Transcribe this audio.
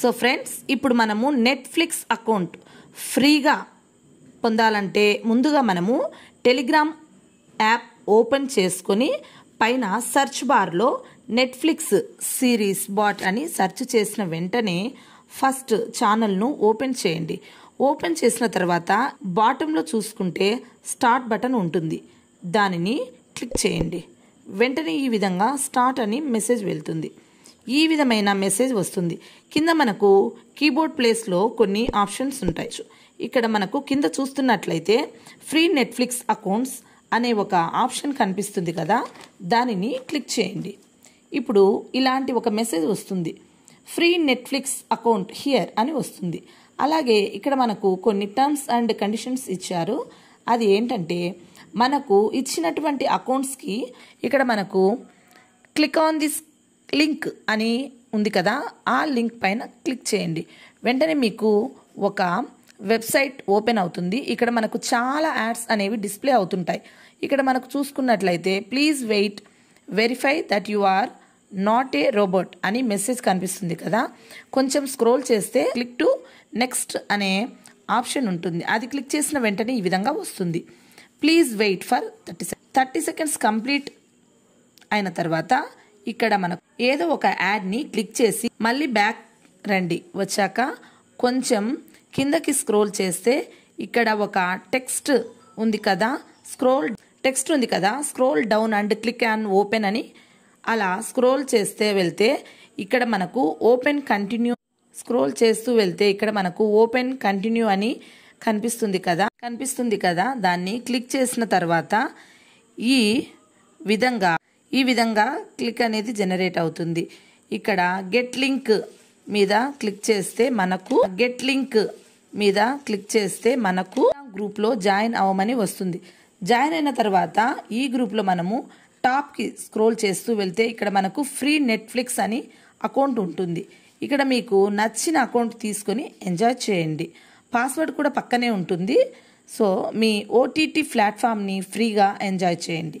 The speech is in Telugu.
సో ఫ్రెండ్స్ ఇప్పుడు మనము నెట్ఫ్లిక్స్ అకౌంట్ ఫ్రీగా పొందాలంటే ముందుగా మనము టెలిగ్రామ్ యాప్ ఓపెన్ చేసుకొని పైన సెర్చ్ బార్లో నెట్ఫ్లిక్స్ సిరీస్ బాట్ అని సెర్చ్ చేసిన వెంటనే ఫస్ట్ ఛానల్ను ఓపెన్ చేయండి ఓపెన్ చేసిన తర్వాత బాటంలో చూసుకుంటే స్టార్ట్ బటన్ ఉంటుంది దానిని క్లిక్ చేయండి వెంటనే ఈ విధంగా స్టార్ట్ అని మెసేజ్ వెళ్తుంది ఈ విధమైన మెసేజ్ వస్తుంది కింద మనకు కీబోర్డ్ ప్లేస్లో కొన్ని ఆప్షన్స్ ఉంటాయి ఇక్కడ మనకు కింద చూస్తున్నట్లయితే ఫ్రీ నెట్ఫ్లిక్స్ అకౌంట్స్ అనే ఒక ఆప్షన్ కనిపిస్తుంది కదా దానిని క్లిక్ చేయండి ఇప్పుడు ఇలాంటి ఒక మెసేజ్ వస్తుంది ఫ్రీ నెట్ఫ్లిక్స్ అకౌంట్ హియర్ అని వస్తుంది అలాగే ఇక్కడ మనకు కొన్ని టర్మ్స్ అండ్ కండిషన్స్ ఇచ్చారు అది ఏంటంటే మనకు ఇచ్చినటువంటి అకౌంట్స్కి ఇక్కడ మనకు క్లిక్ ఆన్ దిస్ లింక్ అని ఉంది కదా ఆ లింక్ పైన క్లిక్ చేయండి వెంటనే మీకు ఒక వెబ్సైట్ ఓపెన్ అవుతుంది ఇక్కడ మనకు చాలా యాడ్స్ అనేవి డిస్ప్లే అవుతుంటాయి ఇక్కడ మనకు చూసుకున్నట్లయితే please wait verify that you are not a robot అని మెసేజ్ కనిపిస్తుంది కదా కొంచెం స్క్రోల్ చేస్తే క్లిక్ టు నెక్స్ట్ అనే ఆప్షన్ ఉంటుంది అది క్లిక్ చేసిన వెంటనే ఈ విధంగా వస్తుంది please wait for thirty second thirty seconds complete అయిన తర్వాత ఇక్కడ మనకు ఏదో ఒక యాడ్ని క్లిక్ చేసి మళ్ళీ బ్యాక్ రండి వచ్చాక కొంచెం కిందకి స్క్రోల్ చేస్తే ఇక్కడ ఒక టెక్స్ట్ ఉంది కదా స్క్రోల్ టెక్స్ట్ ఉంది కదా scroll down and click and open అని అలా స్క్రోల్ చేస్తే వెళ్తే ఇక్కడ మనకు ఓపెన్ కంటిన్యూ స్క్రోల్ చేస్తూ వెళ్తే ఇక్కడ మనకు ఓపెన్ కంటిన్యూ అని కనిపిస్తుంది కదా కనిపిస్తుంది కదా దాన్ని క్లిక్ చేసిన తర్వాత ఈ విధంగా ఈ విధంగా క్లిక్ అనేది జనరేట్ అవుతుంది ఇక్కడ గెట్ లింక్ మీద క్లిక్ చేస్తే మనకు గెట్ లింక్ మీద క్లిక్ చేస్తే మనకు గ్రూప్లో జాయిన్ అవ్వమని వస్తుంది జాయిన్ అయిన తర్వాత ఈ గ్రూప్లో మనము టాప్కి స్క్రోల్ చేస్తూ వెళ్తే ఇక్కడ మనకు ఫ్రీ నెట్ఫ్లిక్స్ అని అకౌంట్ ఉంటుంది ఇక్కడ మీకు నచ్చిన అకౌంట్ తీసుకొని ఎంజాయ్ చేయండి పాస్వర్డ్ కూడా పక్కనే ఉంటుంది సో మీ ఓటీటీ ప్లాట్ఫామ్ని ఫ్రీగా ఎంజాయ్ చేయండి